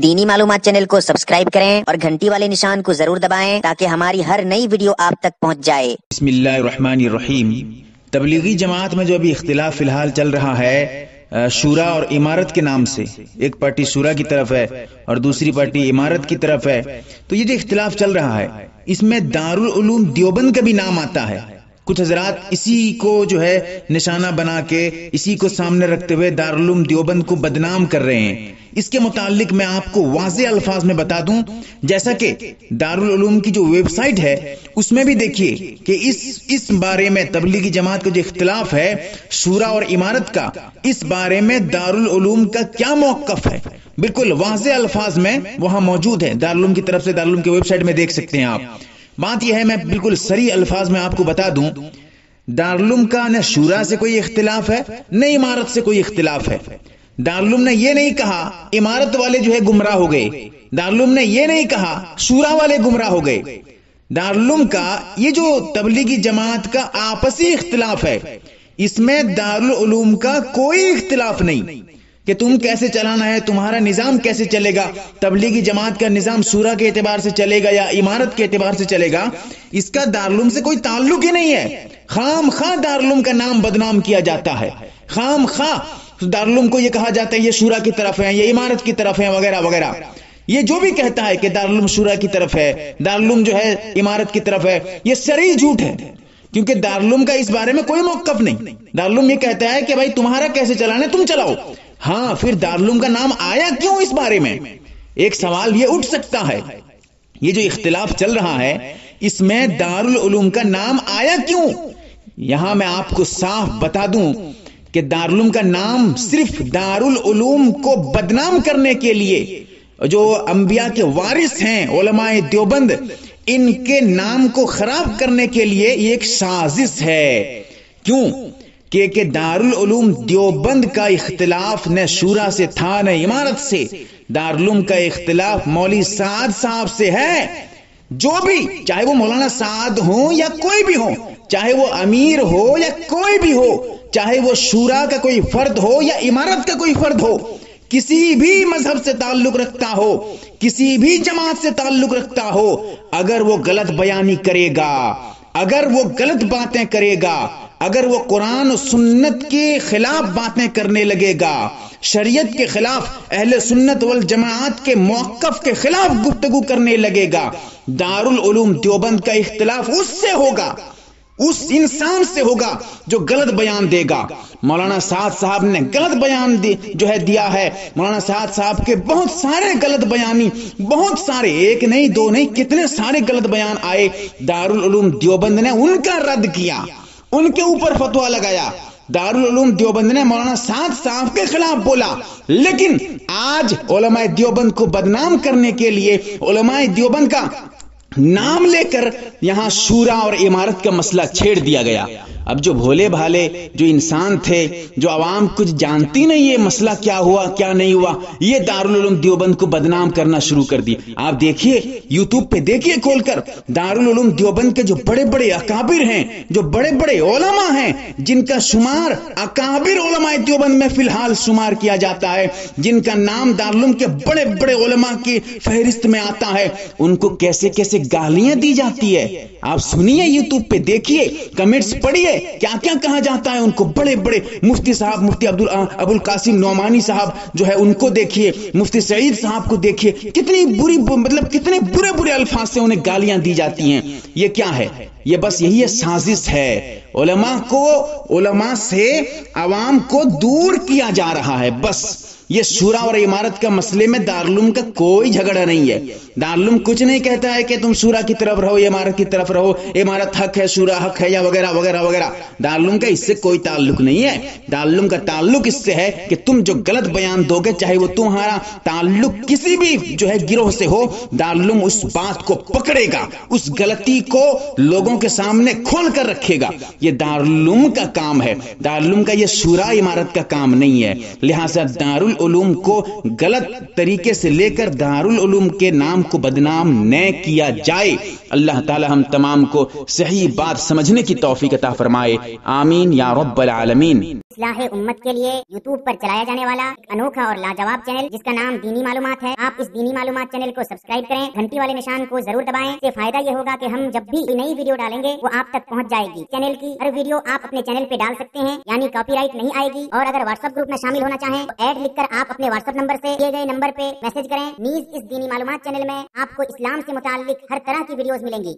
دینی معلومات چینل کو سبسکرائب کریں اور گھنٹی والے نشان کو ضرور دبائیں تاکہ ہماری ہر نئی ویڈیو آپ تک پہنچ جائے بسم اللہ الرحمن الرحیم تبلیغی جماعت میں جو ابھی اختلاف فی الحال چل رہا ہے شورا اور عمارت کے نام سے ایک پارٹی شورا کی طرف ہے اور دوسری پارٹی عمارت کی طرف ہے تو یہ جو اختلاف چل رہا ہے اس میں دارالعلوم دیوبند کا بھی نام آتا ہے کچھ حضرات اسی کو جو ہے نشانہ بنا کے اسی کو سامنے رکھتے ہوئے دارالعلوم دیوبند کو بدنام کر رہے ہیں اس کے متعلق میں آپ کو واضح الفاظ میں بتا دوں جیسا کہ دارالعلوم کی جو ویب سائٹ ہے اس میں بھی دیکھیے کہ اس اس بارے میں تبلیغی جماعت کا جو اختلاف ہے شورا اور عمارت کا اس بارے میں دارالعلوم کا کیا موقف ہے بالکل واضح الفاظ میں وہاں موجود ہے دارالعلوم کی طرف سے دارالعلوم کی ویب سائٹ میں دیکھ سکتے ہیں آپ بات یہ ہے میں بالکل سری الفاظ میں آپ کو بتا دوں کا نہ شورا سے کوئی اختلاف ہے نہ عمارت سے کوئی اختلاف ہے نے یہ نہیں کہا عمارت والے جو ہے گمراہ ہو گئے دارالعلوم نے یہ نہیں کہا شورا والے گمراہ ہو گئے دارالعلوم کا یہ جو تبلیغی جماعت کا آپسی اختلاف ہے اس میں دارالعلوم کا کوئی اختلاف نہیں کہ تم کیسے چلانا ہے تمہارا نظام کیسے چلے گا تبلیغی جماعت کا نظام سورہ کے اعتبار سے چلے گا یا عمارت کے اعتبار سے چلے گا اس کا دارلوم سے کوئی تعلق ہی نہیں ہے خام خواہ دارلوم کا نام بدنام کیا جاتا ہے خام خواہ دارلوم کو یہ کہا جاتا ہے یہ سورہ کی طرف ہے یہ عمارت کی طرف ہے وغیرہ وغیرہ یہ جو بھی کہتا ہے کہ دارالعلوم سورہ کی طرف ہے دارالعلوم جو ہے عمارت کی طرف ہے یہ سری جھوٹ ہے کیونکہ دارالعلوم کا اس بارے میں کوئی موقف نہیں دارالعلوم یہ کہتا ہے کہ بھائی تمہارا کیسے چلانا ہے تم چلاؤ ہاں پھر دارالعلوم کا نام آیا کیوں اس بارے میں ایک سوال یہ اٹھ سکتا ہے یہ جو اختلاف چل رہا ہے اس میں دارالعلوم کا نام آیا کیوں یہاں میں آپ کو صاف بتا دوں کہ دارالعلوم کا نام صرف دارالعلوم کو بدنام کرنے کے لیے جو انبیاء کے وارث ہیں علماء دیوبند ان کے نام کو خراب کرنے کے لیے یہ ایک سازش ہے کیوں کہ دار العلوم دیوبند کا اختلاف نہ شورا سے تھا نہ عمارت سے دار العلوم کا اختلاف سعد صاحب سے ہے جو بھی چاہے وہ مولانا سعد ہو یا کوئی بھی ہو چاہے وہ امیر ہو یا کوئی بھی ہو چاہے وہ شورا کا کوئی فرد ہو یا عمارت کا کوئی فرد ہو کسی بھی مذہب سے تعلق رکھتا ہو کسی بھی جماعت سے تعلق رکھتا ہو اگر وہ غلط بیانی کرے گا اگر وہ غلط باتیں کرے گا اگر وہ قرآن و سنت کے خلاف باتیں کرنے لگے گا شریعت کے خلاف اہل سنت کے موقف کے خلاف گفتگو کرنے لگے گا دار العلوم دیوبند کا اختلاف اس اس سے سے ہوگا ہوگا انسان جو غلط بیان دے گا مولانا سعد صاحب نے غلط بیان دی جو ہے دیا ہے مولانا سعد صاحب کے بہت سارے غلط بیانی بہت سارے ایک نہیں دو نہیں کتنے سارے غلط بیان آئے دار العلوم دیوبند نے ان کا رد کیا ان کے اوپر فتوا لگایا دارالعلوم دیوبند نے مولانا سانت صاحب کے خلاف بولا لیکن آج علماء دیوبند کو بدنام کرنے کے لیے علماء دیوبند کا نام لے کر یہاں شورا اور عمارت کا مسئلہ چھیڑ دیا گیا اب جو بھولے بھالے جو انسان تھے جو عوام کچھ جانتی نہیں یہ مسئلہ کیا ہوا کیا نہیں ہوا یہ دار العلوم دیوبند کو بدنام کرنا شروع کر دی آپ دیکھیے یوٹیوب پہ دیکھیے کھول کر دار العلوم دیوبند کے جو بڑے بڑے اکابر ہیں جو بڑے بڑے علماء ہیں جن کا شمار اکابر علماء دیوبند میں فی الحال شمار کیا جاتا ہے جن کا نام دار العلوم کے بڑے بڑے علماء کی فہرست میں آتا ہے ان کو کیسے کیسے گالیاں دی جاتی ہے آپ سنیے یوٹیوب پہ دیکھیے کمنٹس پڑھیے ہے کیا کیا کہا جاتا ہے ان کو بڑے بڑے مفتی صاحب مفتی عبد ابو القاسم نعمانی صاحب جو ہے ان کو دیکھیے مفتی سعید صاحب کو دیکھیے کتنی بری مطلب کتنے برے برے الفاظ سے انہیں گالیاں دی جاتی ہیں یہ کیا ہے یہ بس یہی ہے سازش ہے علماء کو علماء سے عوام کو دور کیا جا رہا ہے بس یہ سورہ اور عمارت کا مسئلے میں دارلوم کا کوئی جھگڑا نہیں ہے دارلوم کچھ نہیں کہتا ہے کہ تم سورہ کی طرف رہو عمارت کی طرف رہو عمارت حق ہے سورہ حق ہے یا وغیرہ وغیرہ وغیرہ دارلوم کا اس سے کوئی تعلق نہیں ہے دارلوم کا تعلق اس سے ہے کہ تم جو غلط بیان دو گے چاہے وہ تمہارا تعلق کسی بھی جو ہے گروہ سے ہو دارلوم اس بات کو پکڑے گا اس غلطی کو لوگوں کے سامنے کھول کر رکھے گا یہ دارلوم کا کام ہے دارلوم کا یہ سورہ عمارت کا کام نہیں ہے لہٰذا دارال العلوم کو غلط طریقے سے لے کر دارالعلوم کے نام کو بدنام نہ کیا جائے اللہ تعالی ہم تمام کو صحیح بات سمجھنے کی توفیق عطا فرمائے آمین یا رب العالمین اصلاح امت کے لیے یوٹیوب پر چلایا جانے والا انوکھا اور لاجواب چینل جس کا نام دینی معلومات ہے آپ اس دینی معلومات چینل کو سبسکرائب کریں گھنٹی والے نشان کو ضرور دبائیں سے فائدہ یہ ہوگا کہ ہم جب بھی نئی ویڈیو ڈالیں گے وہ آپ تک پہنچ جائے گی چینل کی ہر ویڈیو آپ اپنے چینل پہ ڈال سکتے ہیں یعنی کاپی رائٹ نہیں آئے گی اور اگر واٹس ایپ گروپ میں شامل ہونا چاہیں تو ایڈ لکھ کر آپ اپنے واٹس ایپ نمبر سے دیے گئے نمبر پہ میسج کریں نیز اس دینی معلومات چینل میں آپ کو اسلام سے متعلق ہر طرح کی ویڈیوز मिलेंगी